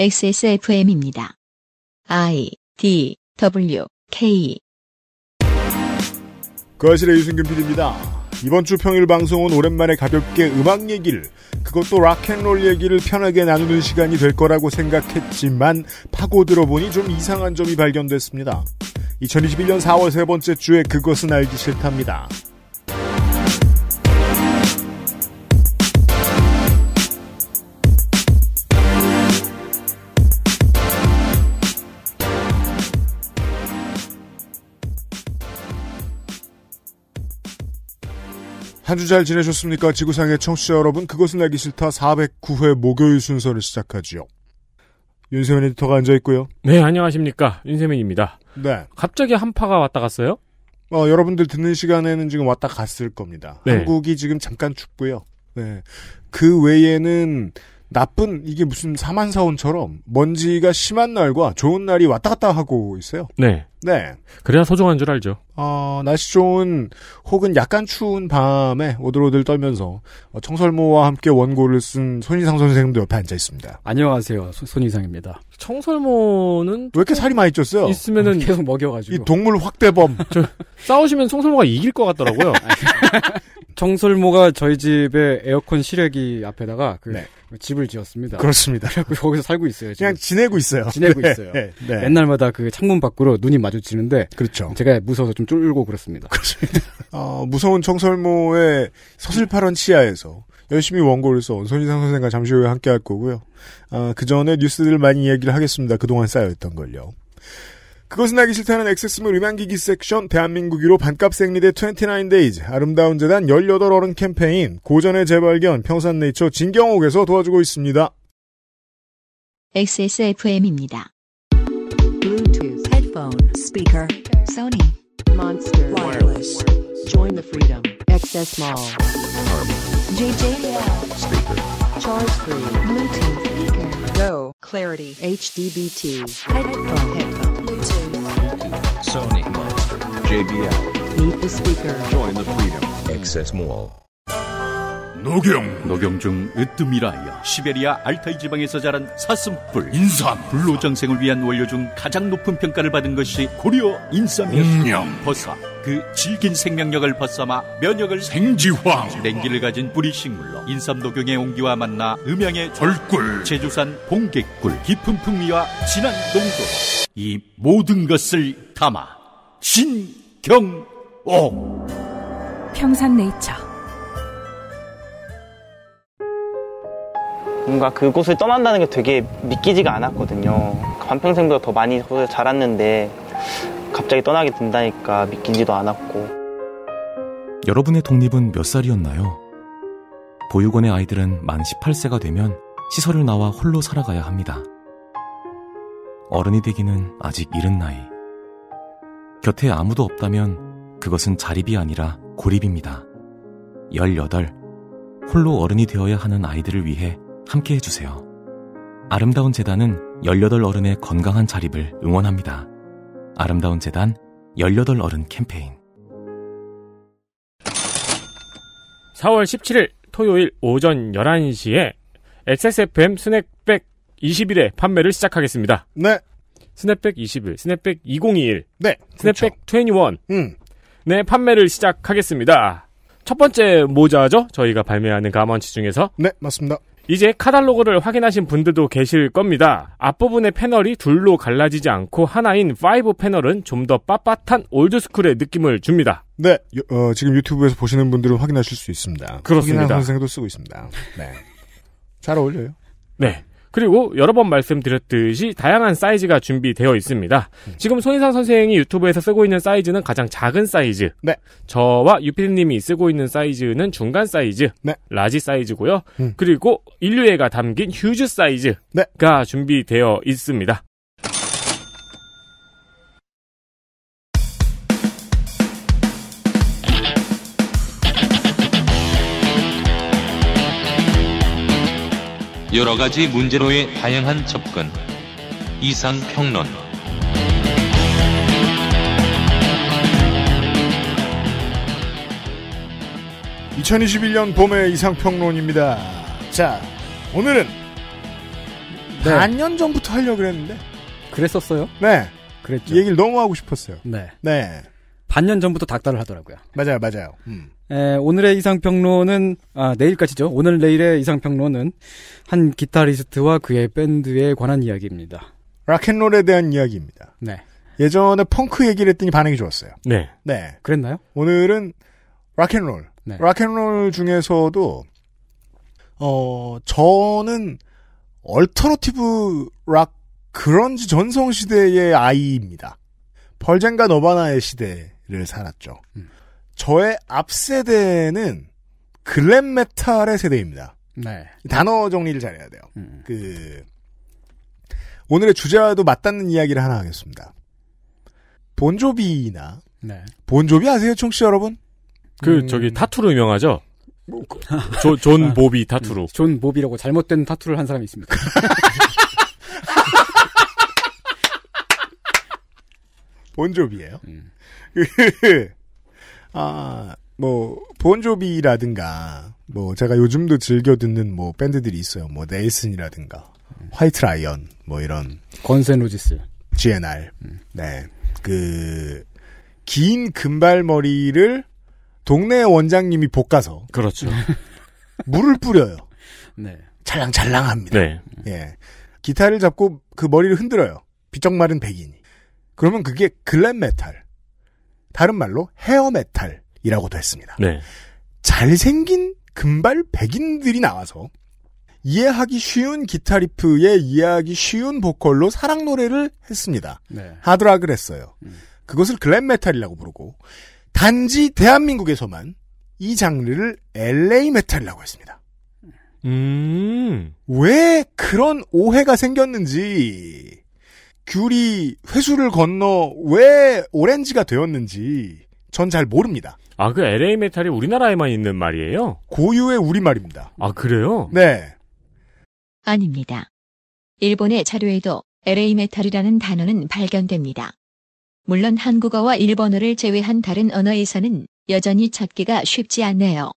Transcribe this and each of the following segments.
XSFM입니다. I D W K 거실의 유승균 PD입니다. 이번 주 평일 방송은 오랜만에 가볍게 음악 얘기를 그것도 락앤롤 얘기를 편하게 나누는 시간이 될 거라고 생각했지만 파고들어보니 좀 이상한 점이 발견됐습니다. 2021년 4월 세 번째 주에 그것은 알기 싫답니다. 한주잘 지내셨습니까? 지구상의 청취자 여러분, 그것은 알기 싫다 409회 목요일 순서를 시작하지요. 윤세민 에디터가 앉아있고요. 네, 안녕하십니까. 윤세민입니다. 네. 갑자기 한파가 왔다 갔어요? 어, 여러분들 듣는 시간에는 지금 왔다 갔을 겁니다. 네. 한국이 지금 잠깐 춥고요. 네. 그 외에는 나쁜 이게 무슨 사만사원처럼 먼지가 심한 날과 좋은 날이 왔다 갔다 하고 있어요. 네. 네. 그래야 소중한 줄 알죠. 어, 날씨 좋은 혹은 약간 추운 밤에 오들오들 떨면서 어, 청설모와 함께 원고를 쓴 손희상 선생님도 옆에 앉아 있습니다. 안녕하세요. 소, 손희상입니다. 청설모는 왜 이렇게 살이 많이 쪘어요? 있으면은 계속 먹여가지고 이 동물 확대범 싸우시면 청설모가 이길 것 같더라고요. 정설모가 저희 집에 에어컨 실외기 앞에다가 그 네. 집을 지었습니다. 그렇습니다. 거기서 살고 있어요. 지금. 그냥 지내고 있어요. 지내고 네, 있어요. 네, 네. 옛날마다 그 창문 밖으로 눈이 마주치는데 그렇죠. 제가 무서워서 좀 쫄고 그렇습니다. 그렇습니다. 어, 무서운 청설모의 서슬파런 치아에서 열심히 원고를 써온 손희상 선생과 잠시 후에 함께 할 거고요. 아, 그 전에 뉴스들 많이 얘기를 하겠습니다. 그동안 쌓여있던 걸요. 그것은 하기 싫다는 엑세스몰 음향기기 섹션 대한민국 유로 반값 생리대 29데이즈 아름다운 재단 18어른 캠페인 고전의 재발견 평산네이처 진경옥에서 도와주고 있습니다. XSFM입니다. Bluetooth, headphone, speaker, Sony, Monster, Wireless, Join the Freedom, XS Mall, JJL, Speaker, Charge Free, Bluetooth, Speaker, Go, Clarity, HDBT, Headphone, Headphone. Sony, JBL. Meet the speaker. Join the freedom. Access Mall. 노경 노경중 으뜸이라여 시베리아 알타이 지방에서 자란 사슴뿔 인삼 불로장생을 위한 원료 중 가장 높은 평가를 받은 것이 고려 인삼이었습니다. 음, 버섯 그 질긴 생명력을 벗삼아 면역을 생지황 냉기를 가진 뿌리식물로 인삼도경의 온기와 만나 음양의 절꿀 제주산 봉개꿀 깊은 풍미와 진한 농도 이 모든 것을 담아 신경옥 평산네이처 뭔가 그곳을 떠난다는 게 되게 믿기지가 않았거든요. 반평생보다 더 많이 자랐는데 갑자기 떠나게 된다니까 믿기지도 않았고. 여러분의 독립은 몇 살이었나요? 보육원의 아이들은 만 18세가 되면 시설을 나와 홀로 살아가야 합니다. 어른이 되기는 아직 이른 나이. 곁에 아무도 없다면 그것은 자립이 아니라 고립입니다. 18. 홀로 어른이 되어야 하는 아이들을 위해 함께 해주세요. 아름다운 재단은 18 어른의 건강한 자립을 응원합니다. 아름다운 재단 18 어른 캠페인 4월 17일 토요일 오전 11시에 XSFM 스냅백2 1회 판매를 시작하겠습니다. 네. 스냅백 20일, 스냅백 2021, 네. 스냅백 그렇죠. 21. 음. 네, 판매를 시작하겠습니다. 첫 번째 모자죠? 저희가 발매하는 가먼치 중에서. 네, 맞습니다. 이제 카탈로그를 확인하신 분들도 계실 겁니다. 앞부분의 패널이 둘로 갈라지지 않고 하나인 5 패널은 좀 더 빳빳한 올드스쿨의 느낌을 줍니다. 네, 어, 지금 유튜브에서 보시는 분들은 확인하실 수 있습니다. 그렇습니다. 선생도 쓰고 있습니다. 네, 잘 어울려요. 네, 그리고 여러 번 말씀드렸듯이 다양한 사이즈가 준비되어 있습니다. 음. 지금 손희상 선생이 유튜브에서 쓰고 있는 사이즈는 가장 작은 사이즈. 네. 저와 유피디님이 쓰고 있는 사이즈는 중간 사이즈. 네. 라지 사이즈고요. 음. 그리고 인류애가 담긴 휴즈 사이즈가 네. 준비되어 있습니다. 여러 가지 문제로의 다양한 접근. 이상 평론. (2021년) 봄의 이상평론입니다 자 오늘은 네. 반년 전부터 하려고 그랬는데 그랬었어요 네 그랬죠 얘기를 너무 하고 싶었어요 네, 네. 반년 전부터 닥달을 하더라고요 맞아요 맞아요 음. 에, 오늘의 이상평론은 아 내일까지죠. 오늘 내일의 이상평론은 한 기타리스트와 그의 밴드에 관한 이야기입니다. 락앤롤에 대한 이야기입니다. 네. 예전에 펑크 얘기를 했더니 반응이 좋았어요. 네. 네. 그랬나요? 오늘은 락앤롤. 네. 락앤롤 중에서도 어 저는 얼터너티브 락 그런지 전성 시대의 아이입니다. 벌젠과 너바나의 시대를 살았죠. 음. 저의 앞 세대는 글램 메탈의 세대입니다. 네. 단어 정리를 잘해야 돼요. 음. 그 오늘의 주제와도 맞닿는 이야기를 하나 하겠습니다. 본조비나 네. 본조비 아세요, 총씨 여러분? 그 음... 저기 타투로 유명하죠. 뭐, 그, 조, 존 아. 보비 타투로. 음. 존 보비라고 잘못된 타투를 한 사람이 있습니다. 본조비예요. 음. 그, 아, 뭐, 본조비라든가, 뭐, 제가 요즘도 즐겨 듣는 뭐, 밴드들이 있어요. 뭐, 네이슨이라든가, 화이트 라이언, 뭐, 이런. 건센로지스. GNR. 음. 네. 그, 긴 금발머리를 동네 원장님이 볶아서. 그렇죠. 물을 뿌려요. 네. 찰랑찰랑합니다. 네. 예. 기타를 잡고 그 머리를 흔들어요. 비쩍 마른 백인이. 그러면 그게 글램 메탈. 다른 말로 헤어메탈이라고도 했습니다. 네. 잘생긴 금발 백인들이 나와서 이해하기 쉬운 기타 리프에 이해하기 쉬운 보컬로 사랑 노래를 했습니다. 네. 하드락을 했어요. 음. 그것을 글램 메탈이라고 부르고 단지 대한민국에서만 이 장르를 LA 메탈이라고 했습니다. 음. 왜 그런 오해가 생겼는지 귤이 회수를 건너 왜 오렌지가 되었는지 전 잘 모릅니다. 아, 그 LA 메탈이 우리나라에만 있는 말이에요? 고유의 우리말입니다. 아, 그래요? 네. 아닙니다. 일본의 자료에도 LA 메탈이라는 단어는 발견됩니다. 물론 한국어와 일본어를 제외한 다른 언어에서는 여전히 찾기가 쉽지 않네요.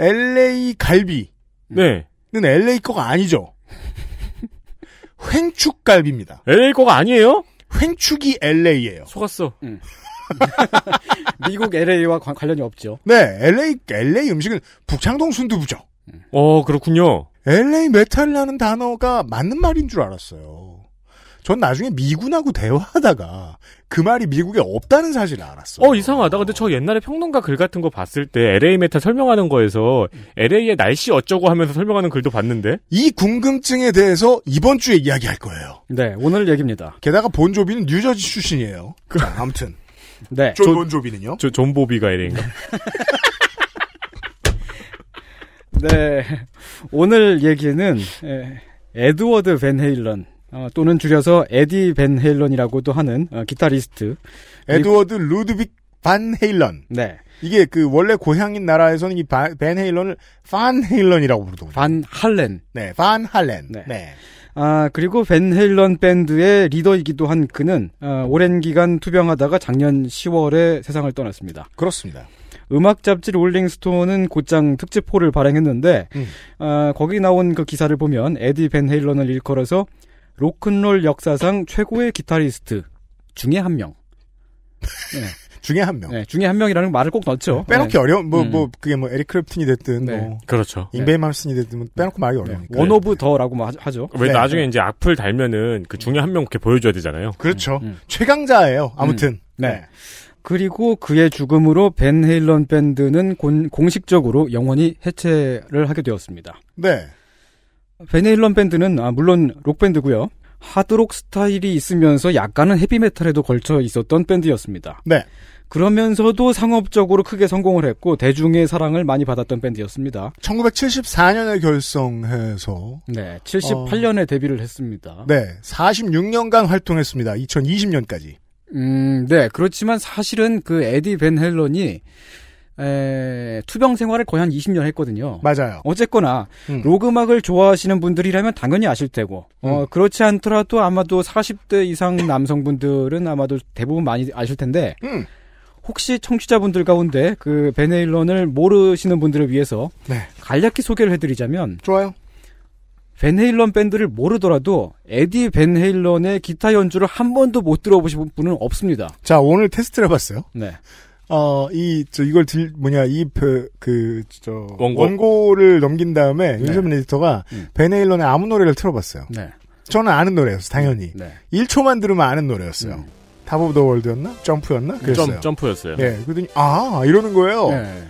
LA 갈비는 LA 네. 거가 아니죠. 횡축갈비입니다. LA 거가 아니에요? 횡축이 LA예요. 속았어. 응. 미국 LA와 관, 련이 없죠. 네, LA LA 음식은 북창동 순두부죠. 어, 그렇군요. LA 메탈이라는 단어가 맞는 말인 줄 알았어요. 전 나중에 미군하고 대화하다가 그 말이 미국에 없다는 사실을 알았어 어, 이상하다. 근데 저 옛날에 평론가 글 같은 거 봤을 때 LA 메타 설명하는 거에서 LA의 날씨 어쩌고 하면서 설명하는 글도 봤는데 이 궁금증에 대해서 이번 주에 이야기할 거예요. 네, 오늘 얘기입니다. 게다가 본조비는 뉴저지 출신이에요. 그... 자, 아무튼 네. 존 본조비는요? 저, 존보비가 LA인가? 네. 오늘 얘기는 에, 에드워드 벤 헤일런 어, 또는 줄여서 에디 벤 헤일런이라고도 하는 어, 기타리스트 에드워드 루드빅 반 헤일런. 네. 이게 그 원래 고향인 나라에서는 이 벤 헤일런을 반 헤일런이라고 부르더군요. 반 할렌. 네, 반 할렌. 네. 네. 아 그리고 벤 헤일런 밴드의 리더이기도 한 그는 어, 오랜 기간 투병하다가 작년 10월에 세상을 떠났습니다. 그렇습니다. 음악 잡지 롤링스톤은 곧장 특집 포를 발행했는데 음. 어, 거기 나온 그 기사를 보면 에디 벤 헤일런을 일컬어서 로큰롤 역사상 최고의 기타리스트 중에 한 명. 네. 중에 한 명. 네, 중에 한 명이라는 말을 꼭 넣죠. 빼놓기 네. 어려운 뭐뭐 음. 뭐 그게 뭐 에릭 크프튼이 됐든 네. 뭐 그렇죠. 인베이맘슨이 네. 됐든 뭐 네. 빼놓고 말이 네. 어려우니까. 원 오브 더라고 뭐 하죠. 왜 나중에 이제 악플 달면은 그 중에 한명 이렇게 보여줘야 되잖아요. 그렇죠. 음, 음. 최강자예요. 아무튼. 음, 네. 그리고 그의 죽음으로 벤 헤일런 밴드는 공식적으로 영원히 해체를 하게 되었습니다. 네. 베네일런 밴드는 아, 물론 록 밴드고요. 하드록 스타일이 있으면서 약간은 헤비메탈에도 걸쳐 있었던 밴드였습니다. 네. 그러면서도 상업적으로 크게 성공을 했고 대중의 사랑을 많이 받았던 밴드였습니다. 1974년에 결성해서 네, 78년에 어... 데뷔를 했습니다. 네, 46년간 활동했습니다. 2020년까지. 음, 네, 그렇지만 사실은 그 에디 벤 헬런이 에, 투병 생활을 거의 한 20년 했거든요. 맞아요. 어쨌거나 음. 로그막을 좋아하시는 분들이라면 당연히 아실 테고 어, 음. 어, 그렇지 않더라도 아마도 40대 이상 남성분들은 아마도 대부분 많이 아실 텐데 음. 혹시 청취자분들 가운데 그 베네일런을 모르시는 분들을 위해서 네. 간략히 소개를 해드리자면 좋아요. 벤헤일런 밴드를 모르더라도 에디 벤헤일런의 기타 연주를 한 번도 못 들어보신 분은 없습니다. 자 오늘 테스트를 해봤어요. 네. 어, 이, 저, 이걸 들, 뭐냐, 이, 그, 그, 저, 원고? 를 넘긴 다음에 네. 윤세민 에디터가 음. 베네일런의 아무 노래를 틀어봤어요. 네. 저는 아는 노래였어요, 당연히. 네. 1초만 들으면 아는 노래였어요. 음. 탑 오브 더 월드였나? 점프였나? 그랬어요. 점, 프였어요 예, 그랬더니, 아, 이러는 거예요. 네.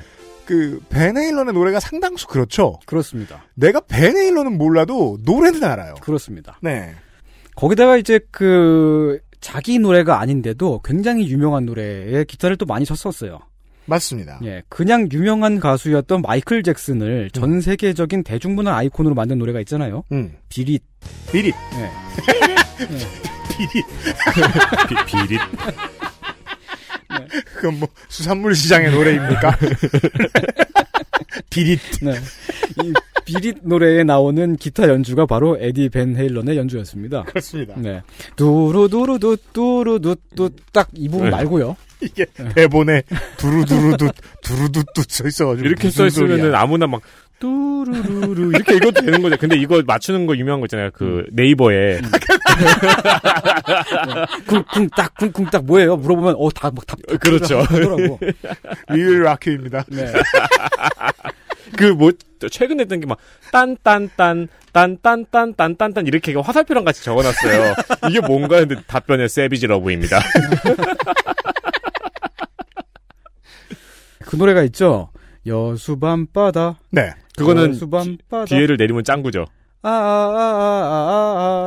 그, 베네일런의 노래가 상당수 그렇죠? 그렇습니다. 내가 베네일런은 몰라도 노래는 알아요. 그렇습니다. 네. 거기다가 이제 그, 자기 노래가 아닌데도 굉장히 유명한 노래에 기타를 또 많이 쳤었어요. 맞습니다. 예, 그냥 유명한 가수였던 마이클 잭슨을 음. 전 세계적인 대중문화 아이콘으로 만든 노래가 있잖아요. 음. 비릿. 비릿. 예. 비릿. 비, 릿 네. 그건 뭐 수산물 시장의 노래입니까? 비릿. 네. 비릿 노래에 나오는 기타 연주가 바로 에디 벤 헤일런의 연주였습니다. 그렇습니다. 네. 두루두루두 두루두두 딱 이 부분 네. 말고요. 이게 네. 대본에 두루두루두 두루두두 써 있어가지고 이렇게 써 있으면은 아무나 막 뚜루루루 이렇게 읽어도 되는 거죠. 근데 이거 맞추는 거 유명한 거 있잖아요. 그 네이버에 음. 네. 쿵쿵딱 쿵쿵딱 뭐예요? 물어보면 어 다막 답. 그렇죠. 하더고 리얼 라큐입니다. 네. 그뭐 최근에 했던 게막 딴딴딴 딴딴딴딴딴딴 이렇게 화살표랑 같이 적어놨어요. 이게 뭔가 했는데 답변에 세비지 러브입니다. 그 노래가 있죠. 여수밤바다. 네. 그거는 여수밤바다. 뒤에를 내리면 짱구죠. 아아아아아아. 아, 아, 아,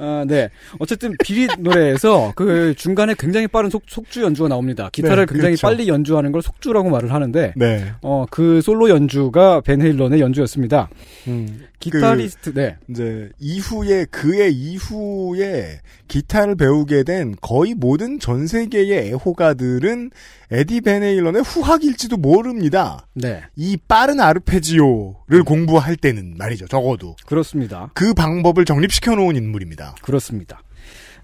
아, 네. 어쨌든 비리 노래에서 그 중간에 굉장히 빠른 속, 주 연주가 나옵니다. 기타를 네, 굉장히 그렇죠. 빨리 연주하는 걸 속주라고 말을 하는데, 네. 어, 그 솔로 연주가 벤 헤일런의 연주였습니다. 음. 기타리스트, 그, 네. 이제 이후에 그의 이후에 기타를 배우게 된 거의 모든 전 세계의 애호가들은 에디 베네일런의 후학일지도 모릅니다. 네. 이 빠른 아르페지오를 공부할 때는 말이죠. 적어도 그렇습니다. 그 방법을 정립시켜 놓은 인물입니다. 그렇습니다.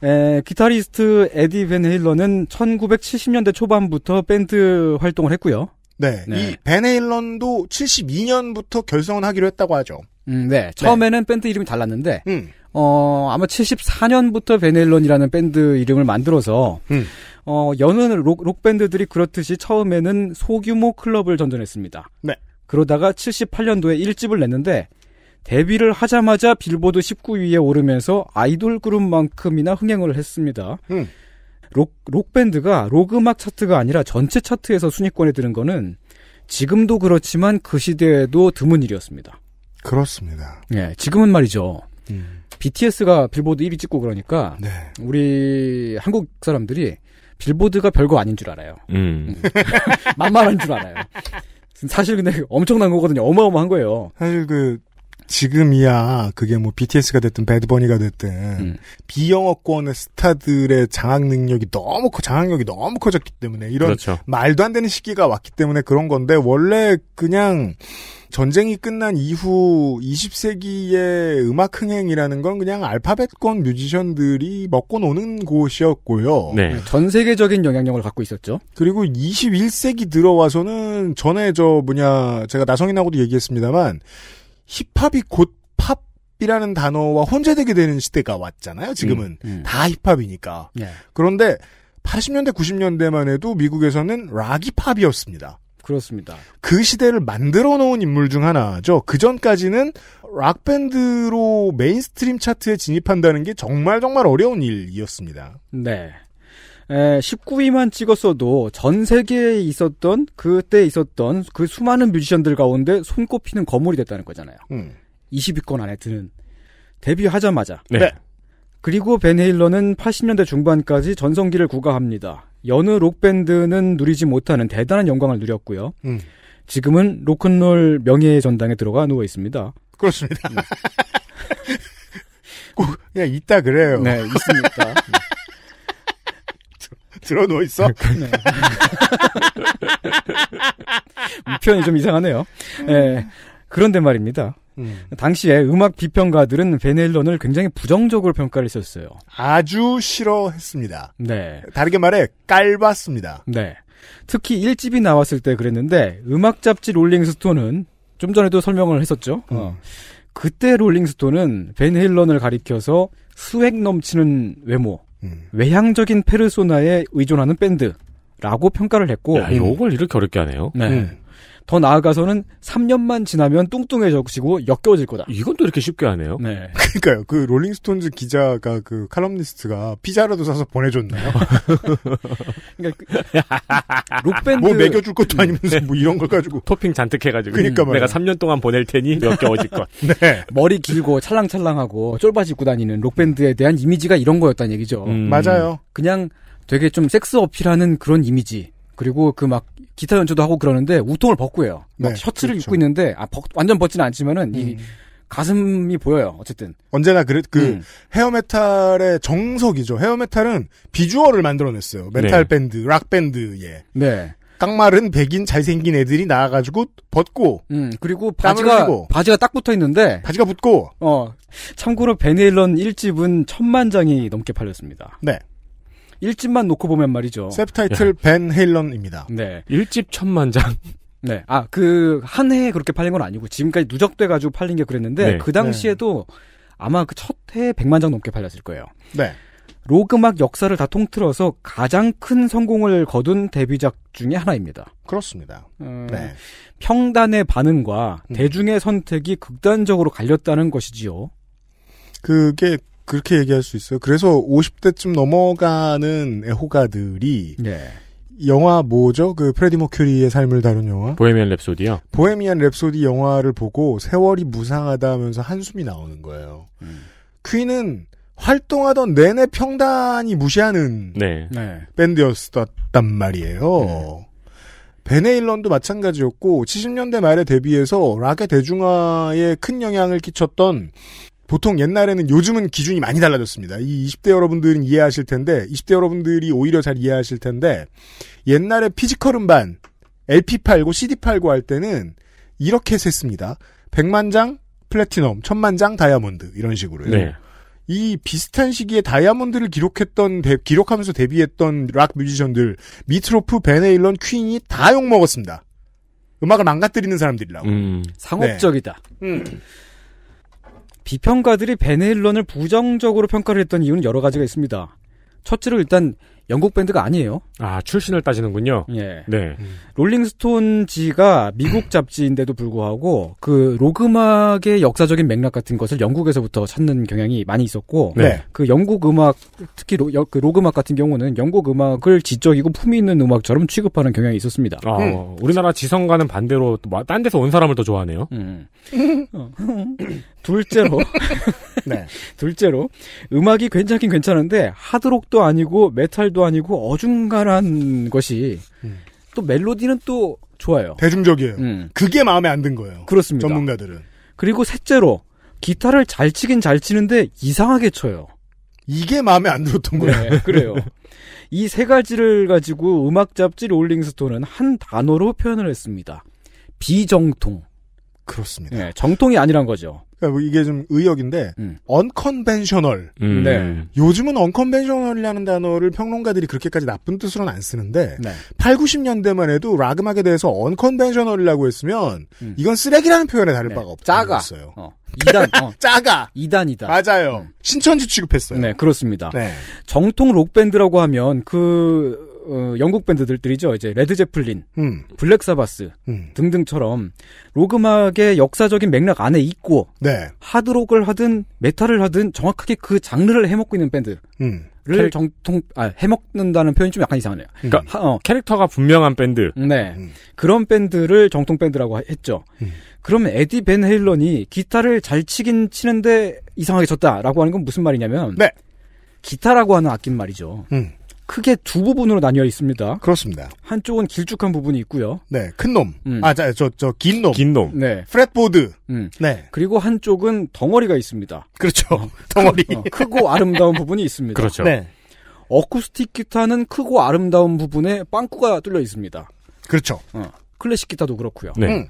에, 기타리스트 에디 베네일런은 1970년대 초반부터 밴드 활동을 했고요. 네, 네. 이 베네일런도 72년부터 결성을 하기로 했다고 하죠. 음, 네. 네. 처음에는 네. 밴드 이름이 달랐는데, 음. 어, 아마 74년부터 베넬론이라는 밴드 이름을 만들어서, 음. 어, 여느 록, 록밴드들이 그렇듯이 처음에는 소규모 클럽을 전전했습니다. 네. 그러다가 78년도에 1집을 냈는데, 데뷔를 하자마자 빌보드 19위에 오르면서 아이돌 그룹만큼이나 흥행을 했습니다. 음. 록, 록밴드가 록음악 차트가 아니라 전체 차트에서 순위권에 드는 거는 지금도 그렇지만 그 시대에도 드문 일이었습니다. 그렇습니다. 예, 지금은 말이죠. 음. BTS가 빌보드 1위 찍고 그러니까 네. 우리 한국 사람들이 빌보드가 별거 아닌 줄 알아요. 음. 음. 만만한 줄 알아요. 사실 근데 엄청난 거거든요. 어마어마한 거예요. 사실 그 지금이야 그게 뭐 BTS가 됐든 배드버니가 됐든 음. 비영어권의 스타들의 장악 능력이 너무 커 장악력이 너무 커졌기 때문에 이런 그렇죠. 말도 안 되는 시기가 왔기 때문에 그런 건데 원래 그냥 전쟁이 끝난 이후 20세기의 음악 흥행이라는 건 그냥 알파벳권 뮤지션들이 먹고 노는 곳이었고요. 네. 네 전 세계적인 영향력을 갖고 있었죠. 그리고 21세기 들어와서는 전에 저 뭐냐 제가 나성인하고도 얘기했습니다만 힙합이 곧팝이라는 단어와 혼재되게 되는 시대가 왔잖아요. 지금은 음, 음. 다 힙합이니까. 네. 그런데 80년대 90년대만 해도 미국에서는 락이 팝이었습니다. 그렇습니다. 그 시대를 만들어 놓은 인물 중 하나죠. 그 전까지는 락밴드로 메인스트림 차트에 진입한다는 게 정말 정말 어려운 일이었습니다. 네. 에, 19위만 찍었어도 전 세계에 있었던 그때 있었던 그 수많은 뮤지션들 가운데 손꼽히는 거물이 됐다는 거잖아요. 음. 20위권 안에 드는 데뷔하자마자. 네. 그리고 벤 헤일러는 80년대 중반까지 전성기를 구가합니다. 여느 록밴드는 누리지 못하는 대단한 영광을 누렸고요. 음. 지금은 로큰롤 명예의 전당에 들어가 누워 있습니다. 그렇습니다. 예. 꼭 그냥 있다 그래요. 네, 있습니다. 들어 누워 있어? 네. 음, 표현이 좀 이상하네요. 음. 네. 그런데 말입니다. 음. 당시에 음악 비평가들은 베넬론을 굉장히 부정적으로 평가를 했었어요. 아주 싫어했습니다. 네. 다르게 말해 깔봤습니다. 네. 특히 1집이 나왔을 때 그랬는데 음악 잡지 롤링스톤은 좀 전에도 설명을 했었죠. 음. 어. 그때 롤링스톤은 베넬론을 가리켜서 수액 넘치는 외모, 음. 외향적인 페르소나에 의존하는 밴드라고 평가를 했고 야, 이걸 이렇게 어렵게 하네요. 네. 음. 더 나아가서는 3년만 지나면 뚱뚱해져지고 역겨워질 거다. 이건 또 이렇게 쉽게 하네요. 네. 그러니까요. 그 롤링스톤즈 기자가 그 칼럼니스트가 피자라도 사서 보내줬나요? 그러니까 그 록밴드 뭐 먹여줄 것도 아니면서 뭐 이런 걸 가지고 토핑 잔뜩 해가지고 그러니까 음, 내가 3년 동안 보낼 테니 역겨워질 것. 네. 머리 길고 찰랑찰랑하고 쫄바지 입고 다니는 록밴드에 대한 이미지가 이런 거였다는 얘기죠. 음. 맞아요. 그냥 되게 좀 섹스 어필하는 그런 이미지. 그리고 그 막 기타 연주도 하고 그러는데 우통을 벗고 해요. 네, 셔츠를 그렇죠. 입고 있는데 아 벗, 완전 벗지는 않지만은 음. 이 가슴이 보여요. 어쨌든 언제나 그래, 그 음. 헤어메탈의 정석이죠. 헤어메탈은 비주얼을 만들어냈어요. 메탈 네. 밴드, 락 밴드에. 네. 깡마른 백인 잘생긴 애들이 나와가지고 벗고, 음 그리고 바지가 흘리고, 바지가 딱 붙어 있는데 바지가 붙고. 어 참고로 베네일런 1집은 천만 장이 넘게 팔렸습니다. 네. 1집만 놓고 보면 말이죠. 셉타이틀 예. 벤 헤일런입니다. 네. 1집 천만 장. 네. 아, 그, 한 해에 그렇게 팔린 건 아니고, 지금까지 누적돼가지고 팔린 게 그랬는데, 네. 그 당시에도 아마 그 첫 해에 100만 장 넘게 팔렸을 거예요. 네. 로그막 역사를 다 통틀어서 가장 큰 성공을 거둔 데뷔작 중의 하나입니다. 그렇습니다. 음, 네. 평단의 반응과 음. 대중의 선택이 극단적으로 갈렸다는 것이지요. 그게 그렇게 얘기할 수 있어요. 그래서 50대쯤 넘어가는 애호가들이 네. 영화 뭐죠? 그 프레디 머큐리의 삶을 다룬 영화? 보헤미안 랩소디요? 보헤미안 랩소디 영화를 보고 세월이 무상하다 면서 한숨이 나오는 거예요. 음. 퀸은 활동하던 내내 평단이 무시하는 네. 네. 밴드였었단 말이에요. 네. 베네일런도 마찬가지였고 70년대 말에 데뷔해서 락의 대중화에 큰 영향을 끼쳤던 보통 옛날에는 요즘은 기준이 많이 달라졌습니다. 이 20대 여러분들은 이해하실 텐데 20대 여러분들이 오히려 잘 이해하실 텐데 옛날에 피지컬 음반 LP 팔고 CD 팔고 할 때는 이렇게 셌습니다. 100만 장 플래티넘, 1000만 장 다이아몬드 이런 식으로요. 네. 이 비슷한 시기에 다이아몬드를 기록했던 데, 기록하면서 데뷔했던 락 뮤지션들 미트로프, 베네일런, 퀸이 다 욕 먹었습니다. 음악을 망가뜨리는 사람들이라고. 음, 상업적이다. 네. 음. 비평가들이 베네힐런을 부정적으로 평가를 했던 이유는 여러 가지가 있습니다. 첫째로 일단 영국 밴드가 아니에요. 아 출신을 따지는군요. 예. 네. 음. 롤링스톤지가 미국 음. 잡지인데도 불구하고 그 로그음악의 역사적인 맥락 같은 것을 영국에서부터 찾는 경향이 많이 있었고, 네. 그 영국 음악 특히 로, 그 로그음악 같은 경우는 영국 음악을 지적이고 품위 있는 음악처럼 취급하는 경향이 있었습니다. 아, 음. 우리나라 지성과는 반대로 딴 데서 온 사람을 더 좋아하네요. 음. 둘째로 네. 둘째로 음악이 괜찮긴 괜찮은데 하드록도 아니고 메탈도 아니고 어중간한 것이 음. 또 멜로디는 또 좋아요. 대중적이에요. 음. 그게 마음에 안 든 거예요. 그렇습니다. 전문가들은. 그리고 셋째로 기타를 잘 치긴 잘 치는데 이상하게 쳐요. 이게 마음에 안 들었던 거예요. 네, 그래요. 이 세 가지를 가지고 음악 잡지 롤링스톤은 한 단어로 표현을 했습니다. 비정통. 그렇습니다. 네, 정통이 아니란 거죠. 그러니까 뭐 이게 좀 의역인데 언컨벤셔널. 음. 음. 네. 요즘은 언컨벤셔널이라는 단어를 평론가들이 그렇게까지 나쁜 뜻으로는 안 쓰는데 네. 8, 90년대만 해도 라그막에 대해서 언컨벤셔널이라고 했으면 음. 이건 쓰레기라는 표현에 다를 네. 바가 없어요. 작아. 단 어. 작아. 2단이다. 어. 맞아요. 음. 신천지 취급했어요. 네, 그렇습니다. 네. 정통 록밴드라고 하면 그 어, 영국 밴드들들이죠. 이제 레드 제플린, 음. 블랙 사바스 음. 등등처럼 로그막의 역사적인 맥락 안에 있고 네. 하드록을 하든 메탈을 하든 정확하게 그 장르를 해먹고 있는 밴드를 음. 캐릭... 정통 아, 해먹는다는 표현이 좀 약간 이상하네요. 그러니까 하, 어. 캐릭터가 분명한 밴드. 네, 음. 그런 밴드를 정통 밴드라고 했죠. 음. 그러면 에디 벤 헤일런이 기타를 잘 치긴 치는데 이상하게 쳤다라고 하는 건 무슨 말이냐면 네. 기타라고 하는 악기 말이죠. 음. 크게 두 부분으로 나뉘어 있습니다. 그렇습니다. 한쪽은 길쭉한 부분이 있고요. 네, 큰 놈. 음. 아, 저, 저, 저, 긴 놈. 긴 놈. 네. 프렛보드. 음. 네. 그리고 한쪽은 덩어리가 있습니다. 그렇죠. 어, 덩어리. 크, 어, 크고 아름다운 부분이 있습니다. 그렇죠. 네. 어쿠스틱 기타는 크고 아름다운 부분에 빵꾸가 뚫려 있습니다. 그렇죠. 어, 클래식 기타도 그렇고요. 네. 음.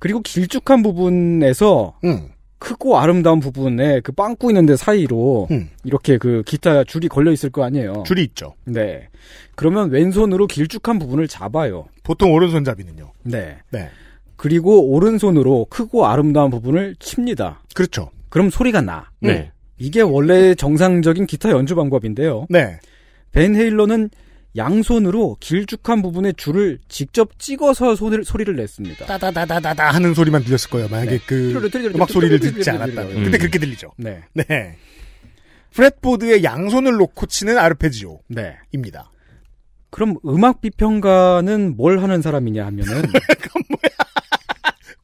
그리고 길쭉한 부분에서 음. 크고 아름다운 부분에 그 빵꾸 있는데 사이로 음. 이렇게 그 기타 줄이 걸려 있을 거 아니에요. 줄이 있죠. 네. 그러면 왼손으로 길쭉한 부분을 잡아요. 보통 오른손잡이는요. 네. 네. 그리고 오른손으로 크고 아름다운 부분을 칩니다. 그렇죠. 그럼 소리가 나. 네. 이게 원래 정상적인 기타 연주 방법인데요. 네. 벤 헤일러는 양손으로 길쭉한 부분에 줄을 직접 찍어서 소리를, 소리를 냈습니다. 따다다다다다 하는 소리만 들렸을 거예요. 만약에 네. 그 음악 소리를 듣지 않았다면. 음. 근데 그렇게 들리죠. 네. 네. 프렛보드에 양손을 놓고 치는 아르페지오. 네. 입니다. 그럼 음악 비평가는 뭘 하는 사람이냐 하면은. 그건 뭐야?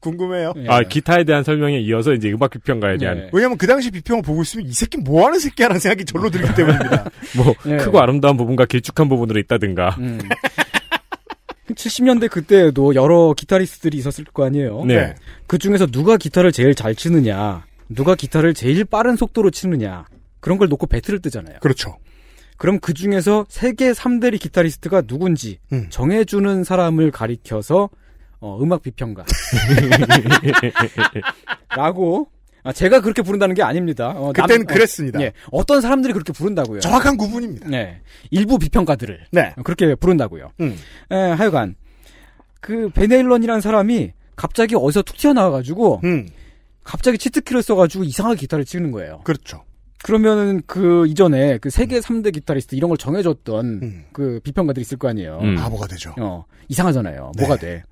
궁금해요. 아, 예. 아 기타에 대한 설명에 이어서 이제 음악 비평가에 대한. 예. 왜냐하면 그 당시 비평을 보고 있으면 이 새끼 뭐 하는 새끼야라는 생각이 절로 들기 때문입니다. 뭐 예. 크고 아름다운 부분과 길쭉한 부분으로 있다든가. 음. 70년대 그 그때에도 여러 기타리스트들이 있었을 거 아니에요. 네. 그 중에서 누가 기타를 제일 잘 치느냐, 누가 기타를 제일 빠른 속도로 치느냐 그런 걸 놓고 배틀을 뜨잖아요. 그렇죠. 그럼 그 중에서 세계 3대리 기타리스트가 누군지 음. 정해주는 사람을 가리켜서 어, 음악 비평가. 라고 아, 제가 그렇게 부른다는 게 아닙니다. 어, 그땐 남, 어, 그랬습니다. 어, 예, 어떤 사람들이 그렇게 부른다고요. 정확한 구분입니다. 네, 일부 비평가들을 네. 그렇게 부른다고요. 음. 에, 예, 하여간 그 베네일런이라는 사람이 갑자기 어디서 툭 튀어나와가지고 음. 갑자기 치트키를 써가지고 이상하게 기타를 치는 거예요. 그렇죠. 그러면은 그 이전에 그 세계 음. 3대 기타리스트 이런 걸 정해줬던 음. 그 비평가들이 있을 거 아니에요. 바보가 음. 아, 되죠. 어, 이상하잖아요. 네. 뭐가 돼.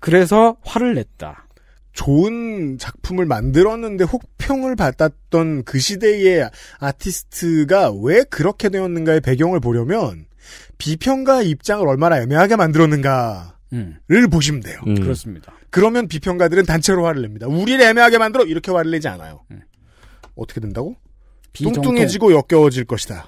그래서 화를 냈다. 좋은 작품을 만들었는데 혹평을 받았던 그 시대의 아티스트가 왜 그렇게 되었는가의 배경을 보려면 비평가 입장을 얼마나 애매하게 만들었는가를 음. 보시면 돼요. 음. 그렇습니다. 그러면 비평가들은 단체로 화를 냅니다. 우리를 애매하게 만들어 이렇게 화를 내지 않아요. 음. 어떻게 된다고? 뚱뚱해지고 역겨워질 것이다.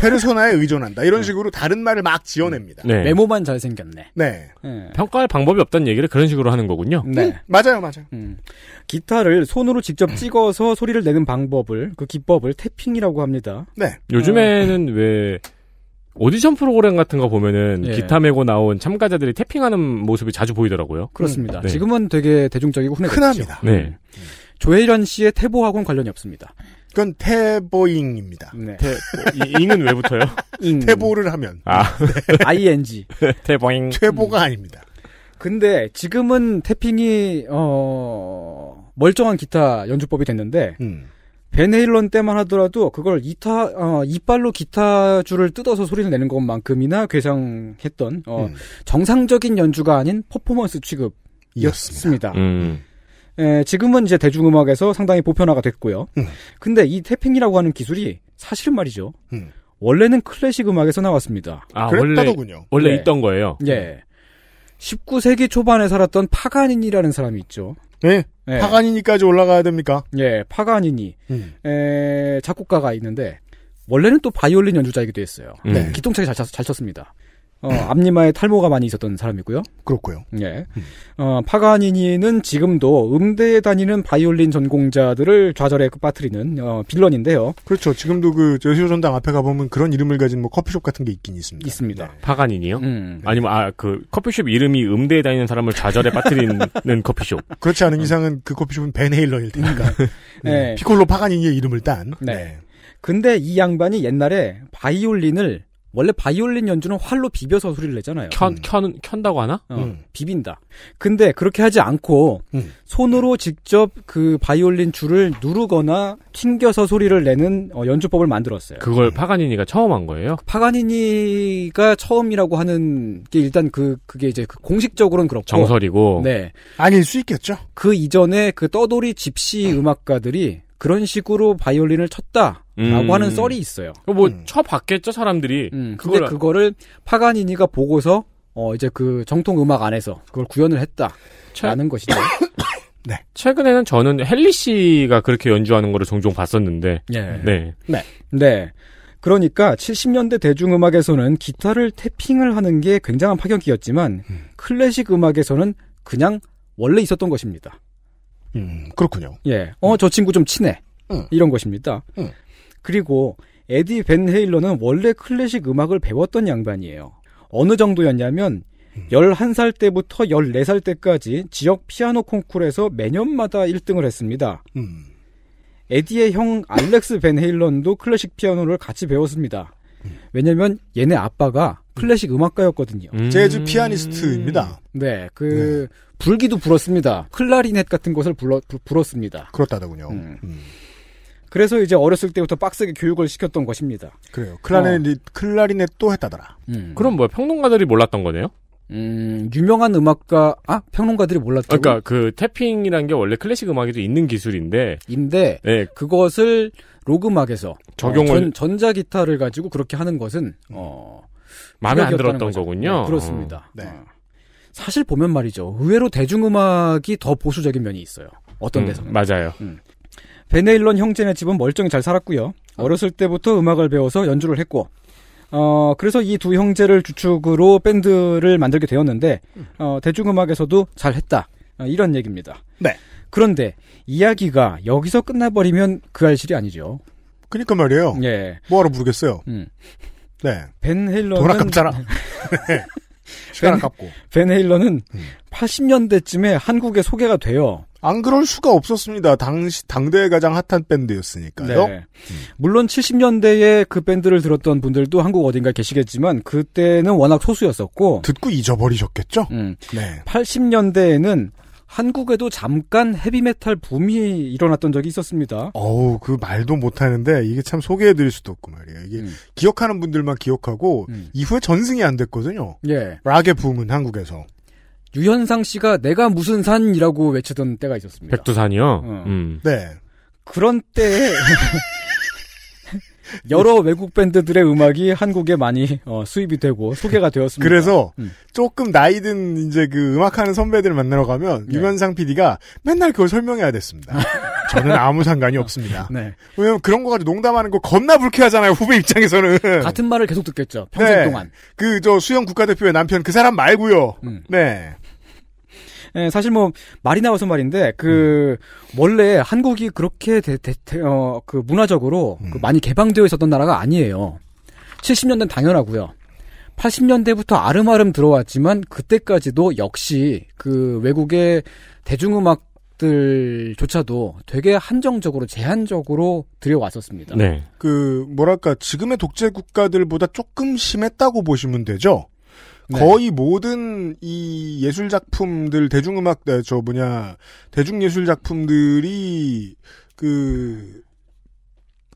페르소나에 의존한다. 이런 식으로 다른 말을 막 지어냅니다. 네. 메모만 잘생겼네. 네. 네. 평가할 방법이 없다는 얘기를 그런 식으로 하는 거군요. 네. 음, 맞아요, 맞아요. 음. 기타를 손으로 직접 찍어서 소리를 내는 방법을, 그 기법을 태핑이라고 합니다. 네. 요즘에는 왜, 오디션 프로그램 같은 거 보면은 예. 기타 메고 나온 참가자들이 태핑하는 모습이 자주 보이더라고요. 그렇습니다. 음. 네. 지금은 되게 대중적이고 흔합니다. 네. 음. 조혜련 씨의 태보하고는 관련이 없습니다. 그건 태보잉입니다. 네. 태, 잉은 왜 붙어요? 잉. 태보를 하면. 아. 네. ing. 태보잉. 최보가 음. 아닙니다. 근데 지금은 태핑이 어 멀쩡한 기타 연주법이 됐는데 음. 베네일런 때만 하더라도 그걸 이타 어, 이빨로 기타 줄을 뜯어서 소리를 내는 것만큼이나 괴상했던 어, 음. 정상적인 연주가 아닌 퍼포먼스 취급이었습니다. 음. 에, 예, 지금은 이제 대중음악에서 상당히 보편화가 됐고요. 음. 근데 이 태핑이라고 하는 기술이 사실은 말이죠. 음. 원래는 클래식 음악에서 나왔습니다. 아, 그랬다더군요. 원래, 원래 예. 네. 있던 거예요. 예. 19세기 초반에 살았던 파가니니라는 사람이 있죠. 네. 예. 파가니니까지 올라가야 됩니까? 예, 파가니니. 음. 에, 작곡가가 있는데 원래는 또 바이올린 연주자이기도 했어요. 네. 기똥차게 잘, 잘 쳤습니다. 어, 앞니마에 탈모가 많이 있었던 사람이고요. 그렇고요. 예. 음. 어, 파가니니는 지금도 음대에 다니는 바이올린 전공자들을 좌절에 빠뜨리는 어, 빌런인데요. 그렇죠. 지금도 그 제수전당 앞에 가보면 그런 이름을 가진 뭐 커피숍 같은 게 있긴 있습니다. 있습니다. 네. 파가니니요? 음. 아니면 아그 커피숍 이름이 음대에 다니는 사람을 좌절에 빠뜨리는 커피숍. 그렇지 않은 음. 이상은 그 커피숍은 베네일러일 테니까. 네. 음, 피콜로 파가니니의 이름을 딴. 네. 네. 근데 이 양반이 옛날에 바이올린을 원래 바이올린 연주는 활로 비벼서 소리를 내잖아요. 켠, 음. 켠, 다고 하나? 어, 음. 비빈다. 근데 그렇게 하지 않고, 음. 손으로 직접 그 바이올린 줄을 누르거나 튕겨서 소리를 내는 어, 연주법을 만들었어요. 그걸 음. 파가니니가 처음 한 거예요? 파가니니가 처음이라고 하는 게 일단 그, 그게 이제 그 공식적으로는 그렇고. 정설이고. 네. 아닐 수 있겠죠? 그 이전에 그 떠돌이 집시 음악가들이 그런 식으로 바이올린을 쳤다. 라고 하는 음. 썰이 있어요. 뭐 음. 쳐봤겠죠 사람들이. 음, 근데 그걸... 그거를 파가니니가 보고서 어 이제 그 정통 음악 안에서 그걸 구현을 했다라는 것이죠. 네. 최근에는 저는 헨리 씨가 그렇게 연주하는 거를 종종 봤었는데. 예. 네. 네. 네. 그러니까 70년대 대중음악에서는 기타를 태핑을 하는 게 굉장한 파격이었지만 음. 클래식 음악에서는 그냥 원래 있었던 것입니다. 음, 그렇군요. 예. 어, 음. 저 친구 좀 친해. 음. 이런 것입니다. 음. 그리고 에디 벤 헤일러는 원래 클래식 음악을 배웠던 양반이에요. 어느 정도였냐면 11살 때부터 14살 때까지 지역 피아노 콩쿠르에서 매년마다 1등을 했습니다. 음. 에디의 형 알렉스 벤 헤일런도 클래식 피아노를 같이 배웠습니다. 왜냐면 얘네 아빠가 클래식 음악가였거든요. 음. 재즈 피아니스트입니다. 네, 그 네. 불기도 불었습니다. 클라리넷 같은 것을 불러, 불, 불었습니다. 그렇다더군요. 음. 음. 그래서 이제 어렸을 때부터 빡세게 교육을 시켰던 것입니다. 그래요. 어. 클라리넷, 어. 클라리넷도 했다더라. 음. 그럼 뭐야, 평론가들이 몰랐던 거네요? 음, 유명한 음악가, 아, 평론가들이 몰랐죠. 그러니까 그 태핑이란 게 원래 클래식 음악에도 있는 기술인데. 인데, 네. 그것을 로그막에서 어, 적용을. 어, 전, 전자기타를 가지고 그렇게 하는 것은, 어, 마음에 안 들었던 거죠. 거군요. 네, 그렇습니다. 어. 네. 사실 보면 말이죠. 의외로 대중음악이 더 보수적인 면이 있어요. 어떤 음, 데서는. 맞아요. 음. 베네일론 형제네 집은 멀쩡히 잘 살았고요. 아. 어렸을 때부터 음악을 배워서 연주를 했고 어, 그래서 이 두 형제를 주축으로 밴드를 만들게 되었는데, 음. 어, 대중음악에서도 잘 했다. 어, 이런 얘기입니다. 네. 그런데, 이야기가 여기서 끝나버리면 그 알실이 아니죠. 그니까 말이에요. 예. 뭐하러 부르겠어요. 음. 네. 벤헤일러은돈 아깝잖아. 네. 시간 아깝고. 벤 헤일러는 음. 80년대쯤에 한국에 소개가 돼요. 안 그럴 수가 없었습니다. 당시 당대에 가장 핫한 밴드였으니까요. 네. 물론 70년대에 그 밴드를 들었던 분들도 한국 어딘가 계시겠지만 그때는 워낙 소수였었고 듣고 잊어버리셨겠죠. 음. 네. 80년대에는 한국에도 잠깐 헤비메탈 붐이 일어났던 적이 있었습니다. 어우, 그 말도 못하는데, 이게 참 소개해드릴 수도 없고 말이에요. 이게, 음. 기억하는 분들만 기억하고, 음. 이후에 전승이 안 됐거든요. 예. 락의 붐은 한국에서. 유현상 씨가 내가 무슨 산이라고 외치던 때가 있었습니다. 백두산이요? 어. 음. 네. 그런 때에 여러 외국 밴드들의 음악이 한국에 많이 어, 수입이 되고 소개가 되었습니다. 그래서 음. 조금 나이든 이제 그 음악하는 선배들 을 만나러 가면 네. 유현상 PD가 맨날 그걸 설명해야 됐습니다. 저는 아무 상관이 없습니다. 네. 왜냐면 그런 거 가지고 농담하는 거 겁나 불쾌하잖아요. 후배 입장에서는. 같은 말을 계속 듣겠죠. 평생 네. 동안. 그 저 수영 국가대표의 남편 그 사람 말고요. 음. 네. 네. 사실 뭐 말이 나와서 말인데 그 음. 원래 한국이 그렇게 대, 대, 대 어, 그 문화적으로 그 음. 그 많이 개방되어 있었던 나라가 아니에요. 70년대는 당연하고요. 80년대부터 아름아름 들어왔지만 그때까지도 역시 그 외국의 대중음악 것들조차도 되게 한정적으로 제한적으로 들여왔었습니다. 네. 그 뭐랄까 지금의 독재 국가들보다 조금 심했다고 보시면 되죠. 네. 거의 모든 이 예술 작품들 대중음악 네, 저 뭐냐 대중 예술 작품들이 그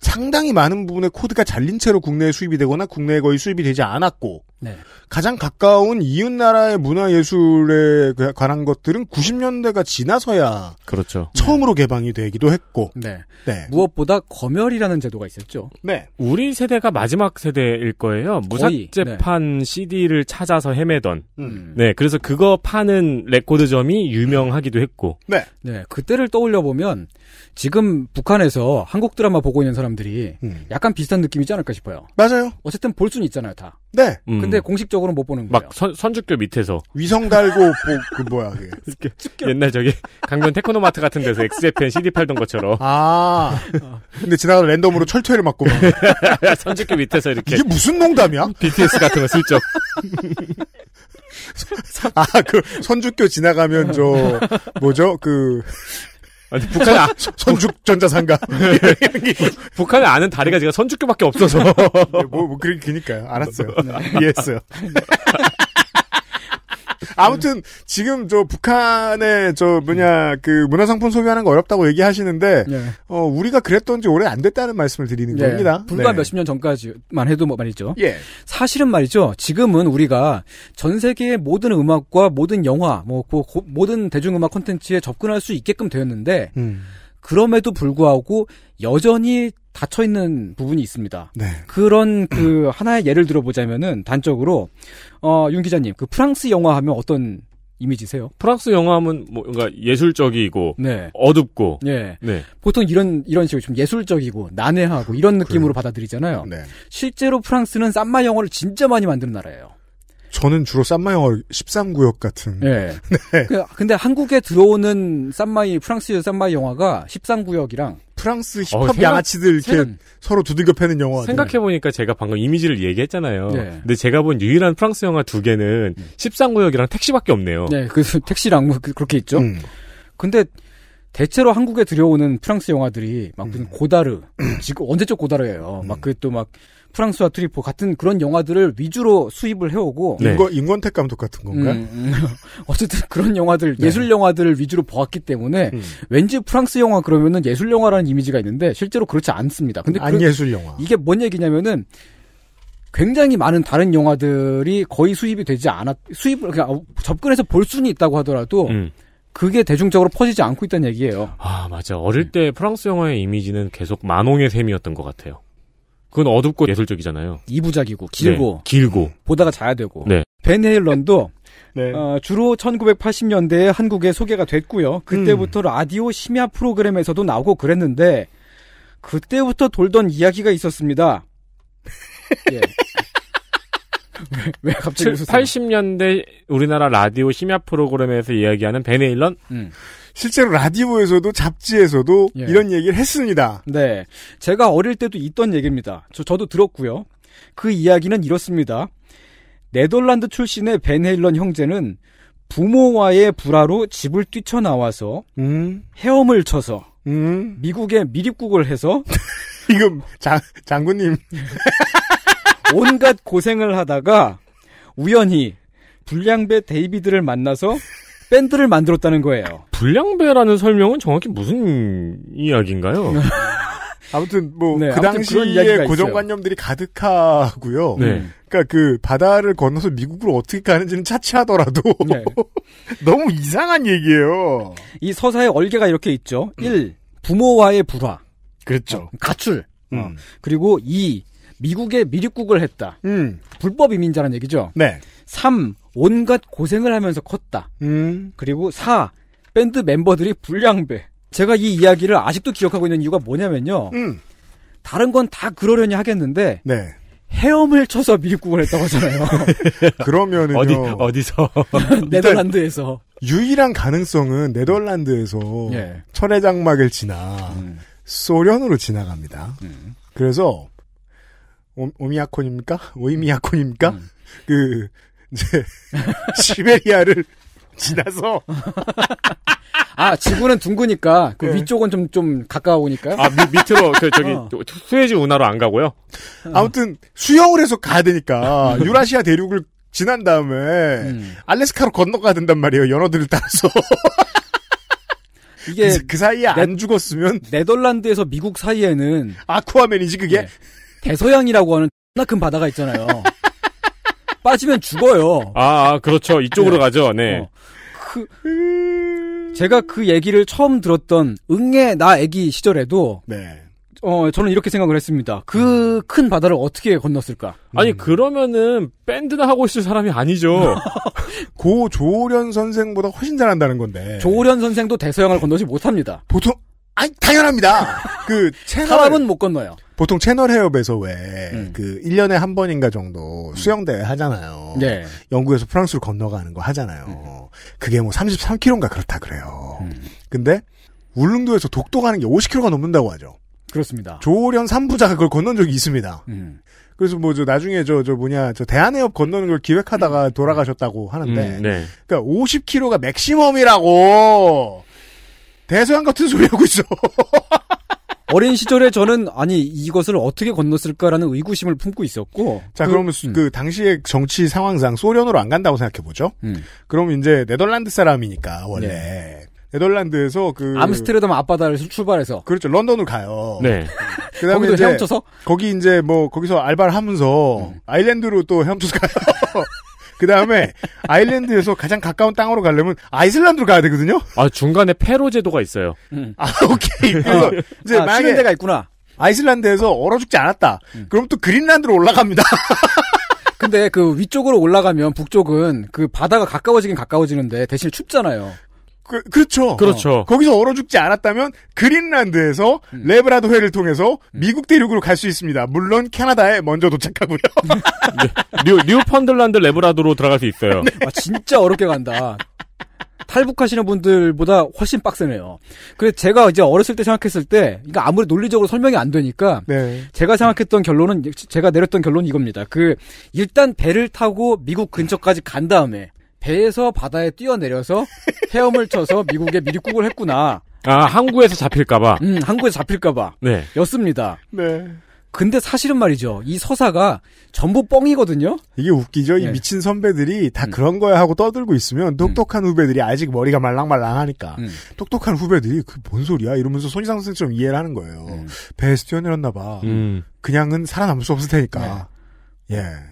상당히 많은 부분의 코드가 잘린 채로 국내에 수입이 되거나 국내에 거의 수입이 되지 않았고 네. 가장 가까운 이웃 나라의 문화 예술에 관한 것들은 90년대가 지나서야 그렇죠. 처음으로 네. 개방이 되기도 했고. 네. 네. 무엇보다 검열이라는 제도가 있었죠. 네. 우리 세대가 마지막 세대일 거예요. 무작제판 네. CD를 찾아서 헤매던. 음. 음. 네. 그래서 그거 파는 레코드점이 유명하기도 했고. 네. 네. 그때를 떠올려 보면 지금 북한에서 한국 드라마 보고 있는 사람들이 음. 약간 비슷한 느낌이지 않을까 싶어요. 맞아요. 어쨌든 볼 수는 있잖아요, 다. 네. 음. 근데 공식적으로 못 보는 거예요. 막 선, 선주교 밑에서 위성 달고 보, 그 뭐야 그게 옛날 저기 강변 테크노마트 같은 데서 엑스제펜 CD 팔던 것처럼. 아. 근데 지나가 랜덤으로 철퇴를 맞고 선주교 밑에서 이렇게 이게 무슨 농담이야? BTS 같은 거 슬쩍. 아그 선주교 지나가면 저 뭐죠 그 아니, 북한에 아, 선죽전자상가. 네. 북한에 아는 다리가 제가 선죽교밖에 없어서. 뭐, 뭐, 그러니까요. 렇게 알았어요. 네. 이해했어요. 아무튼 지금 저 북한의 저 뭐냐 그 문화상품 소비하는 거 어렵다고 얘기하시는데 네. 어 우리가 그랬던지 오래 안 됐다는 말씀을 드리는 네. 겁니다. 불과 네. 몇십 년 전까지만 해도 뭐 말이죠. 예. 사실은 말이죠. 지금은 우리가 전 세계의 모든 음악과 모든 영화 뭐 고, 고, 모든 대중음악 콘텐츠에 접근할 수 있게끔 되었는데 음. 그럼에도 불구하고 여전히 닫혀 있는 부분이 있습니다. 네. 그런 그 하나의 예를 들어보자면은 단적으로 어윤 기자님 그 프랑스 영화 하면 어떤 이미지세요? 프랑스 영화하면 뭔가 뭐, 그러니까 예술적이고 네. 어둡고 네. 네. 보통 이런 이런 식으로 좀 예술적이고 난해하고 이런 느낌으로 그래요. 받아들이잖아요. 네. 실제로 프랑스는 쌈마 영화를 진짜 많이 만드는 나라예요. 저는 주로 쌈마이월 13구역 같은. 예. 네. 그, 근데 한국에 들어오는 쌈마이 프랑스 쌈마이 영화가 13구역이랑 프랑스 힙합 어, 생각, 양아치들 이렇게 생 서로 두들겨 패는 영화. 생각해 보니까 제가 방금 이미지를 얘기했잖아요. 네. 근데 제가 본 유일한 프랑스 영화 두 개는 13구역이랑 음. 택시밖에 없네요. 네, 그 택시랑 뭐 그, 그렇게 있죠. 음. 근데 대체로 한국에 들여오는 프랑스 영화들이 막 무슨 음. 고다르, 지금 언제적 고다르예요. 음. 막그 또막 그 프랑스와 트리포 같은 그런 영화들을 위주로 수입을 해오고 네. 인권, 인권택 감독 같은 건가? 음, 음. 음. 어쨌든 그런 영화들 네. 예술 영화들을 위주로 보았기 때문에 음. 왠지 프랑스 영화 그러면은 예술 영화라는 이미지가 있는데 실제로 그렇지 않습니다. 근데 안 그, 예술 영화 이게 뭔 얘기냐면은 굉장히 많은 다른 영화들이 거의 수입이 되지 않았 수입을 그냥 접근해서 볼 수는 있다고 하더라도. 음. 그게 대중적으로 퍼지지 않고 있다는 얘기예요. 아 맞아. 어릴 때 프랑스 영화의 이미지는 계속 만홍의 셈이었던 것 같아요. 그건 어둡고 예술적이잖아요. 이부작이고 길고 네, 길고 음, 보다가 자야 되고. 네. 벤 헤일런도 네. 어, 주로 1980년대에 한국에 소개가 됐고요. 그때부터 음. 라디오 심야 프로그램에서도 나오고 그랬는데 그때부터 돌던 이야기가 있었습니다. 예. 왜, 왜, 갑자기 7, 80년대 우리나라 라디오 심야 프로그램에서 이야기하는 벤 헤일런? 음. 실제로 라디오에서도 잡지에서도 예. 이런 얘기를 했습니다. 네. 제가 어릴 때도 있던 얘기입니다. 저, 저도 들었고요. 그 이야기는 이렇습니다. 네덜란드 출신의 벤헤런 형제는 부모와의 불화로 집을 뛰쳐나와서 음. 헤엄을 쳐서 음. 미국에 미립국을 해서 지금 장, 장군님 온갖 고생을 하다가 우연히 불량배 데이비드를 만나서 밴드를 만들었다는 거예요. 불량배라는 설명은 정확히 무슨 이야기인가요? 아무튼 뭐그 네, 그 당시에 고정관념들이 있어요. 가득하고요. 네. 그러니까 그 바다를 건너서 미국으로 어떻게 가는지는 차치하더라도 네. 너무 이상한 얘기예요. 이 서사의 얼개가 이렇게 있죠. 음. 1. 부모와의 불화. 그렇죠. 어, 가출. 음. 어, 그리고 2. 미국에 미륙국을 했다. 음. 불법 이민자라는 얘기죠. 네. 3. 온갖 고생을 하면서 컸다. 음. 그리고 4. 밴드 멤버들이 불량배. 제가 이 이야기를 아직도 기억하고 있는 이유가 뭐냐면요. 음. 다른 건 다 그러려니 하겠는데 네. 헤엄을 쳐서 미국을 했다고 하잖아요. 그러면은 어디 어디서? 네덜란드에서. 유일한 가능성은 네덜란드에서 예. 철의 장막을 지나 음. 소련으로 지나갑니다. 음. 그래서 오, 오미야콘입니까? 오이미야콘입니까? 음. 그 이제 시베리아를 지나서 아 지구는 둥그니까 그 네. 위쪽은 좀 좀 가까우니까요. 아 밑, 밑으로 그 저기 어. 수에즈 운하로 안 가고요. 아무튼 수영을 해서 가야 되니까 유라시아 대륙을 지난 다음에 음. 알래스카로 건너가야 된단 말이에요. 연어들을 따라서. 이게 그, 사이에 안 네, 죽었으면 네덜란드에서 미국 사이에는 아쿠아맨이지 그게 네. 대서양이라고 하는 존나 큰 바다가 있잖아요. 빠지면 죽어요. 아, 아 그렇죠. 이쪽으로 네. 가죠. 네. 어. 그, 제가 그 얘기를 처음 들었던 응애 나 애기 시절에도 네. 어, 저는 이렇게 생각을 했습니다. 그큰 음. 바다를 어떻게 건넜을까? 아니, 음. 그러면은 밴드나 하고 있을 사람이 아니죠. 고 조련 선생보다 훨씬 잘한다는 건데. 조련 선생도 대서양을 건너지 못합니다. 보통, 아니, 당연합니다. 그, 채널. 사람은 못 건너요. 보통 채널 해협에서 왜그 음. 1년에 그 한 번인가 정도 음. 수영대회 하잖아요. 네. 영국에서 프랑스로 건너가는 거 하잖아요. 음. 그게 뭐 33km인가 그렇다 그래요. 음. 근데 울릉도에서 독도 가는 게 50km가 넘는다고 하죠. 그렇습니다. 조련 3부자가 그걸 건넌 적이 있습니다. 음. 그래서 뭐 저 나중에 저저 저 뭐냐 저 대한해협 건너는 걸 기획하다가 음. 돌아가셨다고 하는데 음. 네. 그러니까 50km가 맥시멈이라고 대소양 같은 소리 하고 있어. 어린 시절에 저는 아니 이것을 어떻게 건넜을까라는 의구심을 품고 있었고. 자, 그, 러면그 음. 당시의 정치 상황상 소련으로 안 간다고 생각해 보죠. 음. 그럼 이제 네덜란드 사람이니까 원래 네. 네덜란드에서 그 암스테르담 앞바다를 출발해서 그렇죠 런던으로 가요. 네. 그다음에 이제 헤엄쳐서 거기 이제 뭐 거기서 알바를 하면서 음. 아일랜드로 또 헤엄쳐서 가요. 그 다음에 아일랜드에서 가장 가까운 땅으로 가려면 아이슬란드로 가야 되거든요. 아 중간에 페로 제도가 있어요. 음. 아 오케이. 음. 그래서 어. 이제 아, 만약에 데가 있구나. 아이슬란드에서 얼어 죽지 않았다. 음. 그럼 또 그린란드로 올라갑니다. 근데 그 위쪽으로 올라가면 북쪽은 그 바다가 가까워지긴 가까워지는데 대신 춥잖아요. 그, 그렇죠. 그렇죠. 어. 거기서 얼어 죽지 않았다면 그린란드에서 음. 레브라도회를 통해서 음. 미국 대륙으로 갈 수 있습니다. 물론 캐나다에 먼저 도착하고요. 네. 뉴, 뉴펀들란드 레브라도로 들어갈 수 있어요. 네. 아, 진짜 어렵게 간다. 탈북하시는 분들보다 훨씬 빡세네요. 그래서 제가 이제 어렸을 때 생각했을 때, 이거 아무리 논리적으로 설명이 안 되니까, 네. 제가 생각했던 결론은, 제가 내렸던 결론은 이겁니다. 그, 일단 배를 타고 미국 근처까지 간 다음에, 배에서 바다에 뛰어내려서 헤엄을 쳐서 미국에 미리국을 했구나. 아, 한국에서 잡힐까봐. 음, 한국에서 잡힐까봐. 네. 였습니다. 네. 근데 사실은 말이죠. 이 서사가 전부 뻥이거든요. 이게 웃기죠. 네. 이 미친 선배들이 다 음. 그런 거야 하고 떠들고 있으면 똑똑한 음. 후배들이 아직 머리가 말랑말랑하니까 음. 똑똑한 후배들이 그 뭔 소리야 이러면서 손이상승처럼 이해를 하는 거예요. 음. 배에서 뛰어내렸나 봐. 음. 그냥은 살아남을 수 없을 테니까. 네. 예.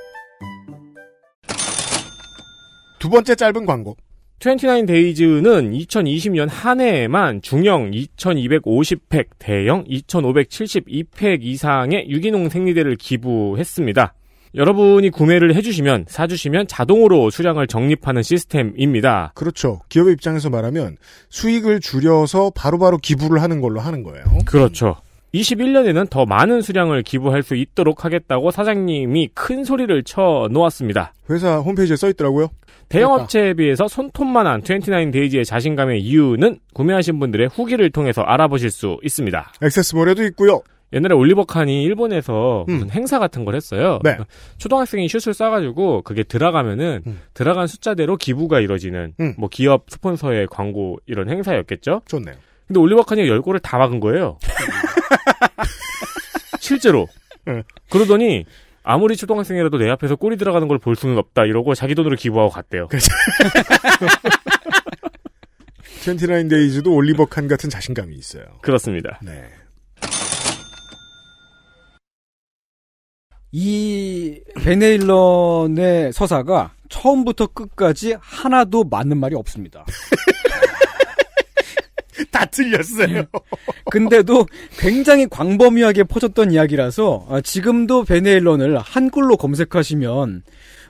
두 번째 짧은 광고. 29 데이즈는 2020년 한 해에만 중형 2250팩, 대형 2572팩 이상의 유기농 생리대를 기부했습니다. 여러분이 구매를 해주시면 사주시면 자동으로 수량을 적립하는 시스템입니다. 그렇죠. 기업의 입장에서 말하면 수익을 줄여서 바로바로 바로 기부를 하는 걸로 하는 거예요. 그렇죠. 21년에는 더 많은 수량을 기부할 수 있도록 하겠다고 사장님이 큰 소리를 쳐 놓았습니다. 회사 홈페이지에 써 있더라고요. 대형 업체에 비해서 손톱만한 29데이지의 자신감의 이유는 구매하신 분들의 후기를 통해서 알아보실 수 있습니다. 액세스몰에도 있고요. 옛날에 올리버 칸이 일본에서 음. 무슨 행사 같은 걸 했어요. 네. 초등학생이 슛을 쏴가지고 그게 들어가면은 음. 들어간 숫자대로 기부가 이루어지는 음. 뭐 기업 스폰서의 광고 이런 행사였겠죠. 좋네요. 근데 올리버 칸이 열골을 다 막은 거예요. 실제로. 네. 그러더니 아무리 초등학생이라도 내 앞에서 꼬리 들어가는 걸 볼 수는 없다 이러고 자기 돈으로 기부하고 갔대요. 켄티나인 그렇죠. 데이즈도 올리버 칸 같은 자신감이 있어요. 그렇습니다. 네. 이 베네일런의 서사가 처음부터 끝까지 하나도 맞는 말이 없습니다. 다 틀렸어요. 음. 근데도 굉장히 광범위하게 퍼졌던 이야기라서 아, 지금도 베네일런을 한글로 검색하시면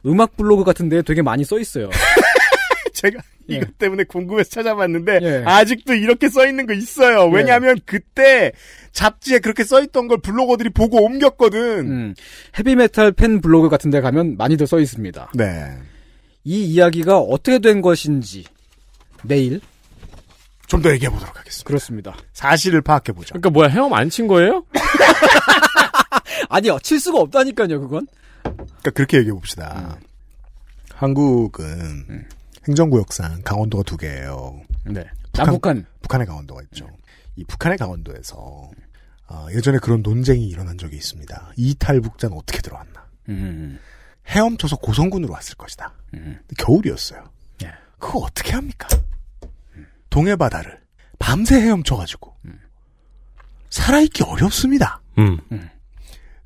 음악 블로그 같은 데 되게 많이 써 있어요. 제가 예. 이것 때문에 궁금해서 찾아봤는데 예. 아직도 이렇게 써 있는 거 있어요. 예. 왜냐하면 예. 그때 잡지에 그렇게 써 있던 걸 블로거들이 보고 옮겼거든. 음, 헤비메탈 팬 블로그 같은데 가면 많이들 써 있습니다. 네. 이 이야기가 어떻게 된 것인지 내일 좀더 얘기해 보도록 하겠습니다. 그렇습니다. 사실을 파악해 보자. 그러니까 뭐야 헤엄 안 친 거예요? 아니요, 칠 수가 없다니까요, 그건. 그러니까 그렇게 얘기해 봅시다. 음. 한국은 음. 행정구역상 강원도가 두 개예요. 네. 북한, 남북한. 북한의 강원도가 있죠. 음. 이 북한의 강원도에서 어, 예전에 그런 논쟁이 일어난 적이 있습니다. 이탈북자는 어떻게 들어왔나? 음, 음, 음. 헤엄쳐서 고성군으로 왔을 것이다. 겨울이었어요. 예. 그거 어떻게 합니까? 동해 바다를 밤새 헤엄쳐가지고 음. 살아있기 어렵습니다. 음. 음.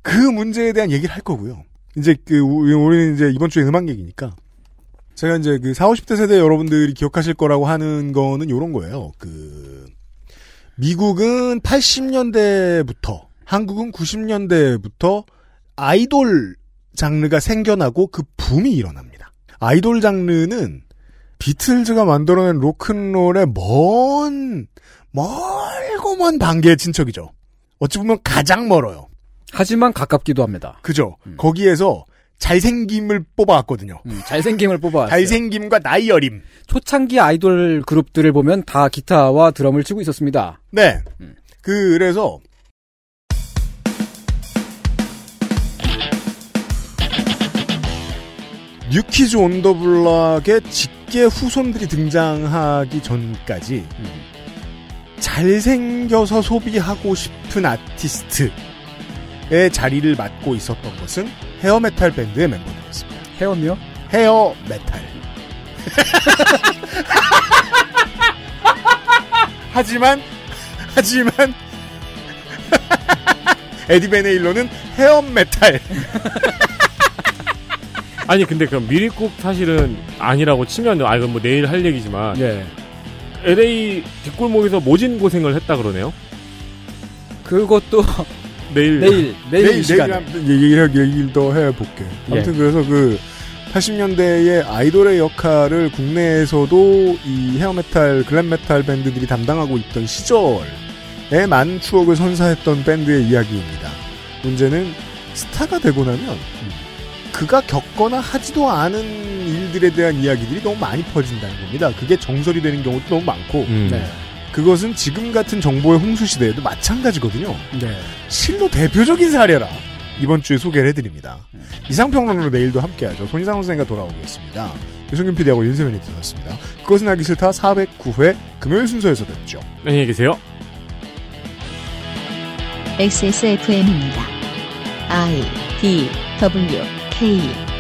그 문제에 대한 얘기를 할 거고요. 이제 그 우리는 이제 이번 주에 음악 얘기니까 제가 이제 그 40, 50대 세대 여러분들이 기억하실 거라고 하는 거는 요런 거예요. 그 미국은 80년대부터 한국은 90년대부터 아이돌 장르가 생겨나고 그 붐이 일어납니다. 아이돌 장르는 비틀즈가 만들어낸 로큰롤의 먼 멀고 먼 단계의 친척이죠. 어찌 보면 가장 멀어요. 하지만 가깝기도 합니다. 그죠. 음. 거기에서 잘생김을 뽑아왔거든요. 음, 잘생김을 뽑아왔어요. 잘생김과 나이 어림. 초창기 아이돌 그룹들을 보면 다 기타와 드럼을 치고 있었습니다. 네. 음. 그래서 뉴키즈 온더 블락의 직 일제 후손들이 등장하기 전까지 잘생겨서 소비하고 싶은 아티스트의 자리를 맡고 있었던 것은 헤어메탈 밴드의 멤버들이었습니다. 헤어며? 헤어메탈. 하지만 하지만 에디 베네일로는 헤어메탈. 아니 근데 그럼 미리 꼭 사실은 아니라고 치면 아 이건 뭐 내일 할 얘기지만 예. LA 뒷골목에서 모진 고생을 했다 그러네요. 그것도 내일 내일 내일 내일, 내일 얘기를 얘기를 더 해볼게. 아무튼 예. 그래서 그 80년대의 아이돌의 역할을 국내에서도 이 헤어메탈, 글램메탈 밴드들이 담당하고 있던 시절에 많은 추억을 선사했던 밴드의 이야기입니다. 문제는 스타가 되고 나면 그가 겪거나 하지도 않은 일들에 대한 이야기들이 너무 많이 퍼진다는 겁니다. 그게 정설이 되는 경우도 너무 많고 음. 네. 그것은 지금 같은 정보의 홍수 시대에도 마찬가지거든요. 네. 실로 대표적인 사례라 이번 주에 소개를 해드립니다. 음. 이상평론으로 내일도 함께하죠. 손희상 선생님과 돌아오겠습니다. 유승균 PD하고 윤세민이 들어왔습니다 그것은 하기 싫다 409회 금요일 순서에서 뵙죠. 안녕히 계세요. XSFM입니다. I D W K